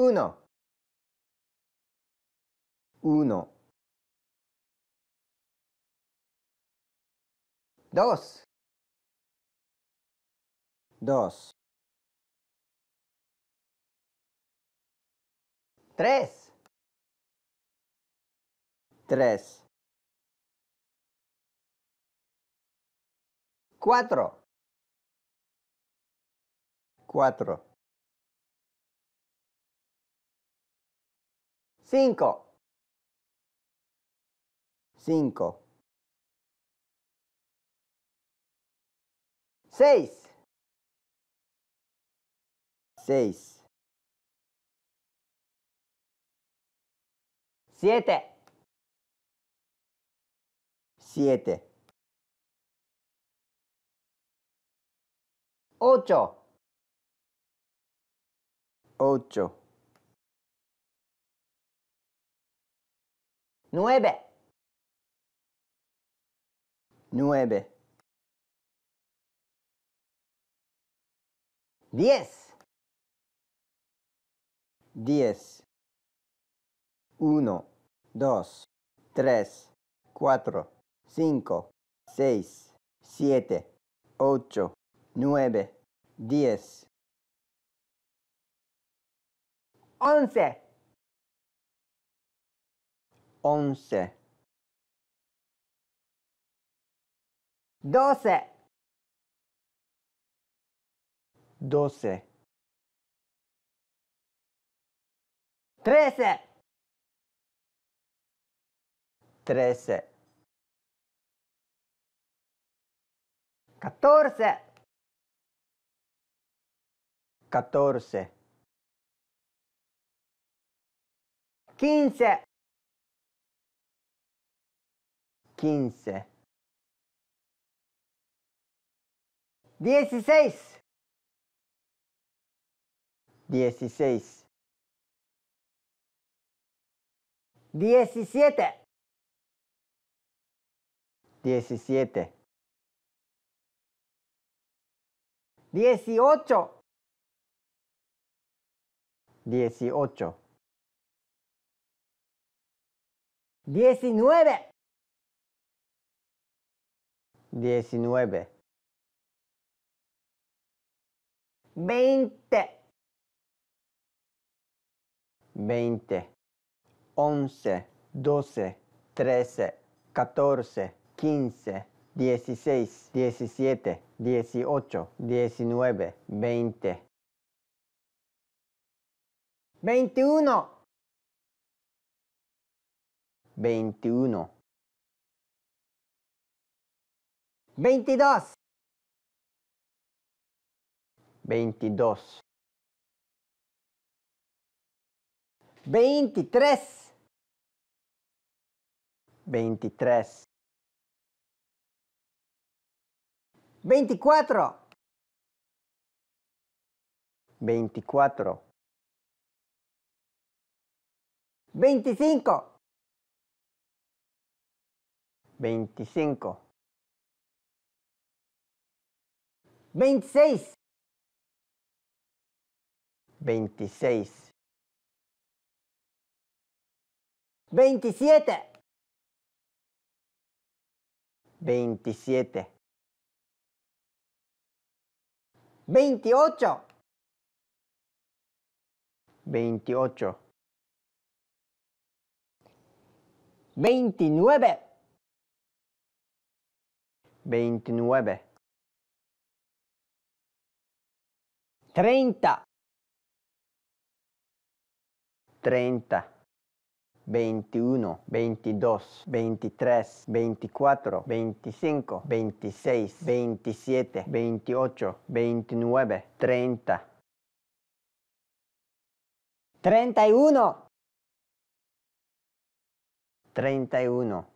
uno, uno, dos, dos, tres, tres, cuatro, cuatro. cinco, cinco, seis, seis, siete, siete, ocho, ocho. nueve, nueve, diez, diez, uno, dos, tres, cuatro, cinco, seis, siete, ocho, nueve, diez, once once, doce, doce, trece, trece, catorce, catorce, quince 15. 16. 16. 17. 17. 18. 18. 19. 19 20 20 11 12 13 14 15 16 17 18 19 20 21 21 Veintidós. Veintidós. Veintitrés. Veintitrés. Veinticuatro. Veinticuatro. Veinticinco. Veinticinco. Veintiséis. Veintiséis. Veintisiete. Veintisiete. Veintiocho. Veintiocho. Veintinueve. Veintinueve. 30, 30, 21, 22, 23, 24, 25, 26, 27, 28, 29, 30. 31, 31,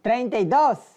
32,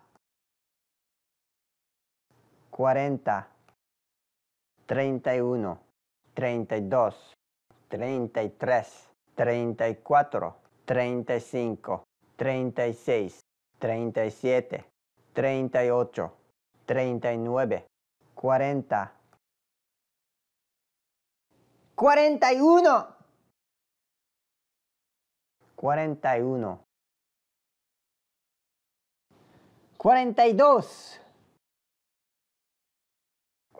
cuarenta, treinta y uno, treinta y dos, treinta y tres, treinta y cuatro, treinta y cinco, treinta y seis, treinta y siete, treinta y ocho, treinta y nueve, cuarenta, cuarenta y uno, cuarenta y uno, cuarenta y dos.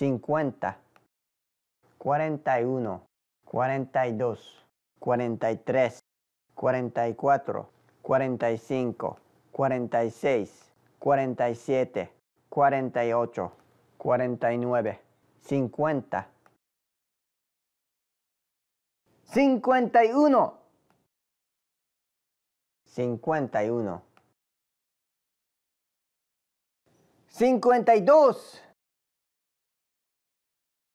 50, 41, 42, 43, 44, 45, 46, 47, 48, 49, 50. 51. 51. 52.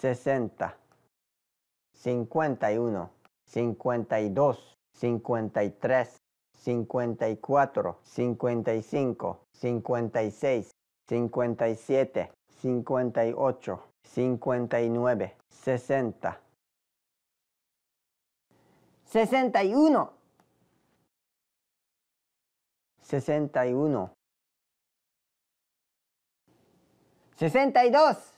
60, 51, 52, 53, 54, 55, 56, 57, 58, 59, 60. 61. 61. 62.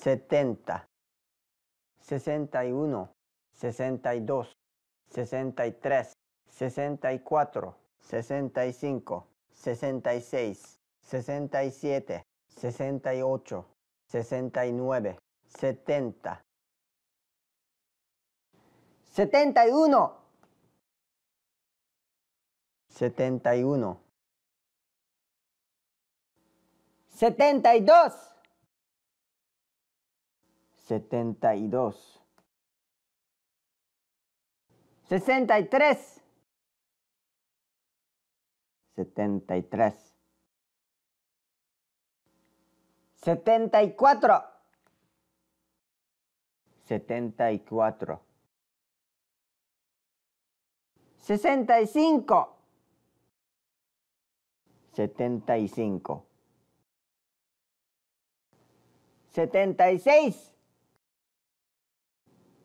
70, 61, 62, 63, 64, 65, 66, 67, 68, 69, 70. 71. 71. 72 setenta y dos, sesenta y tres, setenta y tres, setenta y cuatro, setenta y cuatro, sesenta y cinco, setenta y cinco. Setenta y seis.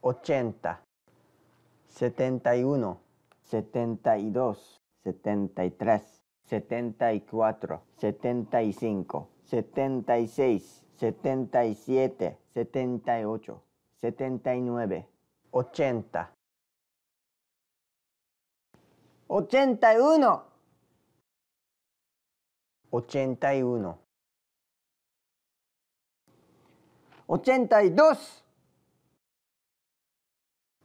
80, 71, 72, 73, 74, 75, 76, 77, 78, 79, 80. 81 81 82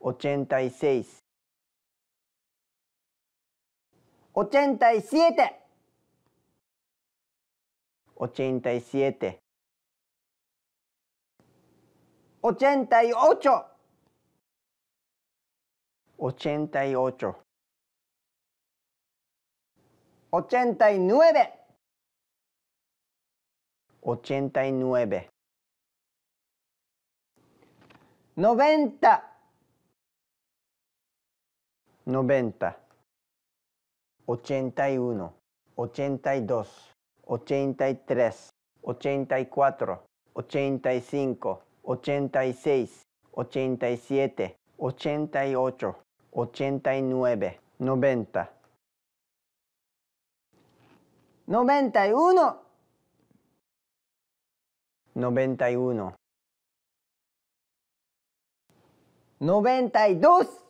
86. siete. 87 88 88 89 89 90 90, 81, 82, 83, 84, 85, 86, 87, 88, 89, 90. 91. 91. 92.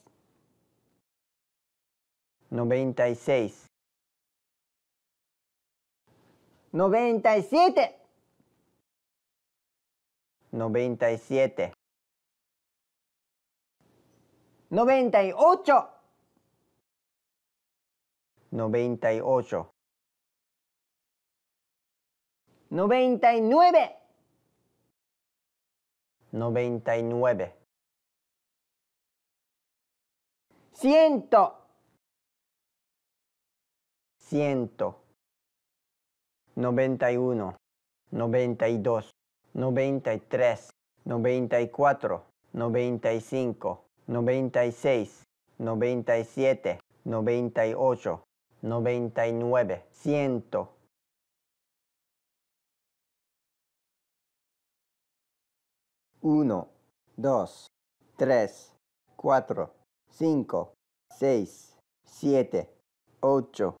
96. 97. 97. 98. 98. 99. 99. 100. 100 91 92 93 94 95 96 97 98 99 100 1 2 3 4 5 6 7 8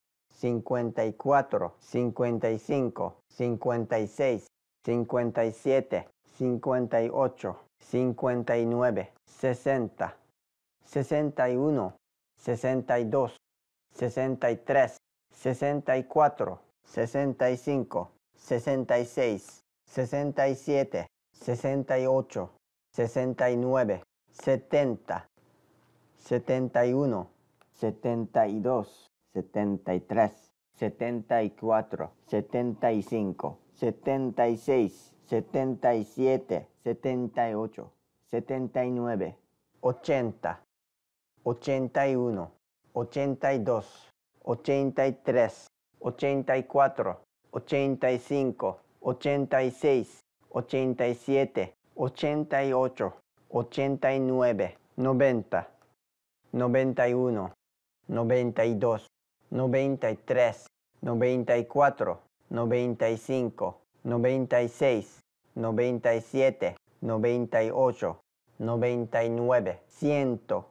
54, 55, 56, 57, 58, 59, 60, 61, 62, 63, 64, 65, 66, 67, 68, 69, 70, 71, 72. 73, 74, 75, 76, 77, 78, 79, 80, 81, 82, 83, 84, 85, 86, 87, 88, 89, 90, 91, 92, 93, 94, 95, 96, 97, 98, 99, 100.